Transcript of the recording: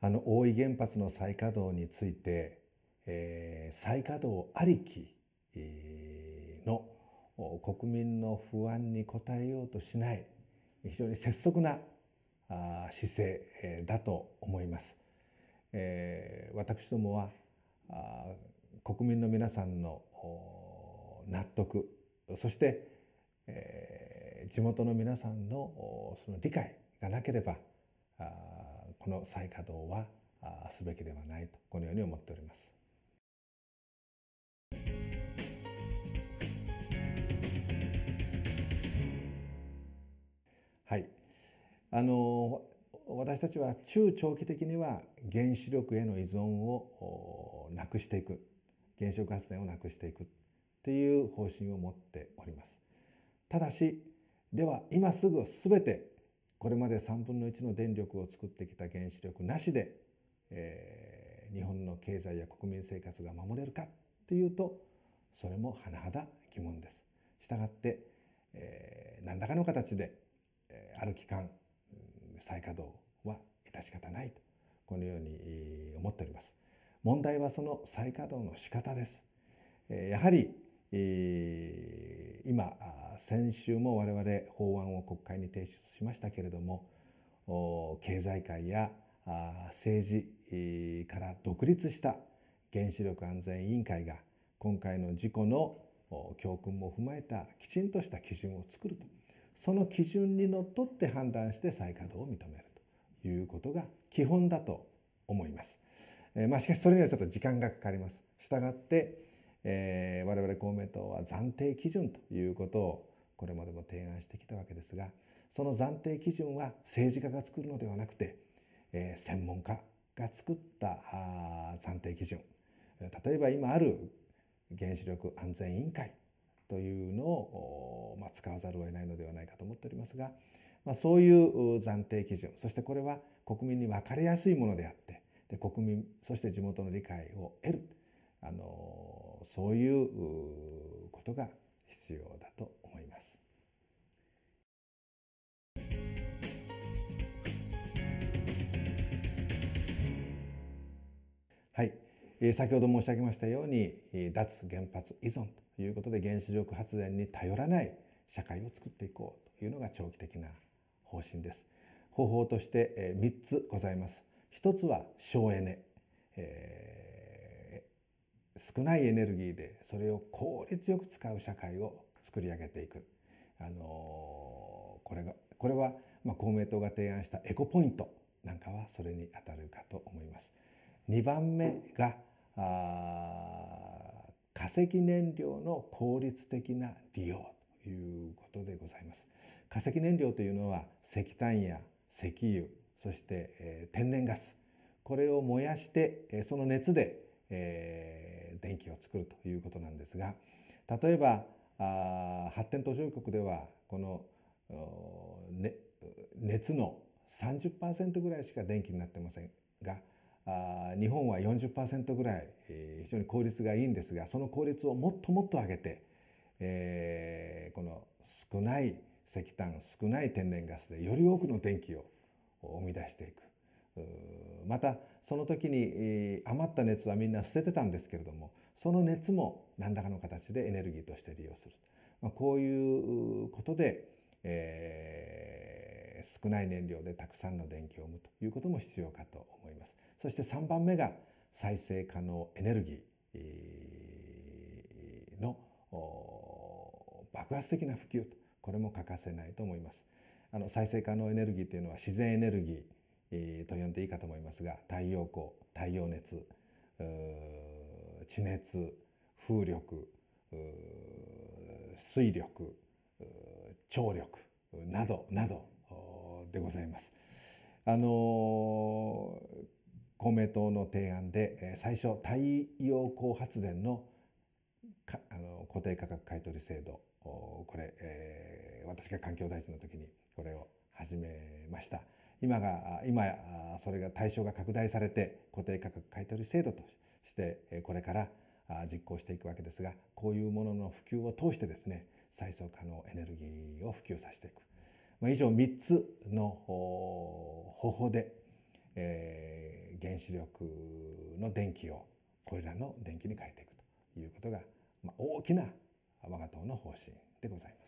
あの大井原発の再稼働について、えー、再稼働ありきの国民の不安に応えようとしない非常に拙速なあ姿勢えだと思います。えー、私どもはあ、国民の皆さんの納得そして、えー、地元の皆さんのその理解がなければあこの再稼働はすべきではないとこのように思っております。はい、あの私たちは中長期的には原子力への依存をなくしていく原子力発電をなくしていくという方針を持っておりますただしでは今すぐ全てこれまで3分の1の電力を作ってきた原子力なしで、えー、日本の経済や国民生活が守れるかというとそれも甚だ疑問です。したがって、えー、何らかの形で、えー、ある期間再稼働は致し方ないとこのように思っております。問題はその再稼働の仕方です。やはり今先週も我々法案を国会に提出しましたけれども経済界や政治から独立した原子力安全委員会が今回の事故の教訓も踏まえたきちんとした基準を作るとその基準にのっとって判断して再稼働を認めるということが基本だと思います。えー、まあ、しかしそれにはちょっと時間がかかります。したがってえー、我々公明党は暫定基準ということをこれまでも提案してきたわけですがその暫定基準は政治家が作るのではなくて、えー、専門家が作ったあ暫定基準例えば今ある原子力安全委員会というのを、まあ、使わざるを得ないのではないかと思っておりますが、まあ、そういう暫定基準そしてこれは国民に分かりやすいものであってで国民そして地元の理解を得るあのそういうことが必要だと思います。はい、え先ほど申し上げましたように脱原発依存ということで原子力発電に頼らない社会を作っていこうというのが長期的な方針です。方法として3つございます。1つは省エネ、えー少ないエネルギーでそれを効率よく使う社会を作り上げていく、あのこれがこれは、まあ公明党が提案したエコポイントなんかはそれにあたるかと思います。2番目が化石燃料の効率的な利用ということでございます。化石燃料というのは石炭や石油そして、え天然ガスこれを燃やして、えその熱で、え電気を作るということなんですが例えばあ発展途上国ではこの、ね、熱の30%ぐらいしか電気になってませんがあ日本は40%ぐらい、えー、非常に効率がいいんですがその効率をもっともっと上げて、えー、この少ない石炭少ない天然ガスでより多くの電気を生み出していくまたその時に余った熱はみんな捨ててたんですけれどもその熱も何らかの形でエネルギーとして利用する、まあ、こういうことで、えー、少ない燃料でたくさんの電気を生むということも必要かと思います。そして3番目が再生可能エネルギーの爆発的な普及とこれも欠かせないと思います。あの再生可能エネルギーというのは自然エネルギーえー、と呼んでいいかと思いますが太陽光太陽熱地熱風力水力張力などなどでございます。あのー、公明党の提案で最初太陽光発電のかあの固定価格買取制度これ、えー、私が環境大臣の時にこれを始めました。今が今それが対象が拡大されて固定価格買取制度としてこれから実行していくわけですがこういうものの普及を通してですね再生可能エネルギーを普及させていく、まあ、以上3つの方法で、えー、原子力の電気をこれらの電気に変えていくということが、まあ、大きな我が党の方針でございます。